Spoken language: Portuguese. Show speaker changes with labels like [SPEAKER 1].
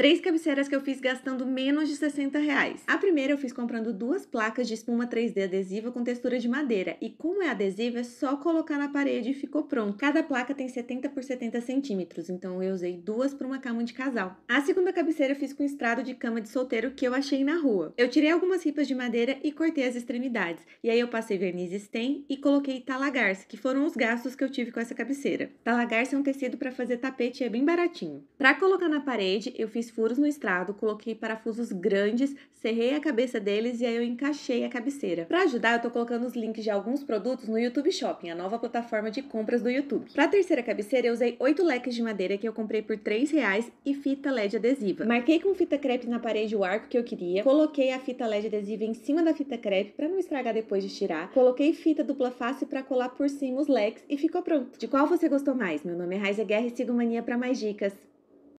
[SPEAKER 1] Três cabeceiras que eu fiz gastando menos de 60 reais. A primeira eu fiz comprando duas placas de espuma 3D adesiva com textura de madeira. E como é adesiva, é só colocar na parede e ficou pronto. Cada placa tem 70 por 70 centímetros, então eu usei duas para uma cama de casal. A segunda cabeceira eu fiz com estrado de cama de solteiro que eu achei na rua. Eu tirei algumas ripas de madeira e cortei as extremidades. E aí eu passei verniz stem e coloquei talagarce, que foram os gastos que eu tive com essa cabeceira. Talagarce é um tecido para fazer tapete e é bem baratinho. Para colocar na parede, eu fiz furos no estrado, coloquei parafusos grandes, serrei a cabeça deles e aí eu encaixei a cabeceira. Para ajudar, eu tô colocando os links de alguns produtos no YouTube Shopping, a nova plataforma de compras do YouTube. Para a terceira cabeceira, eu usei oito leques de madeira que eu comprei por três reais e fita LED adesiva. Marquei com fita crepe na parede o arco que eu queria, coloquei a fita LED adesiva em cima da fita crepe para não estragar depois de tirar, coloquei fita dupla face para colar por cima os leques e ficou pronto. De qual você gostou mais? Meu nome é Raiza Guerra e sigo Mania para mais dicas.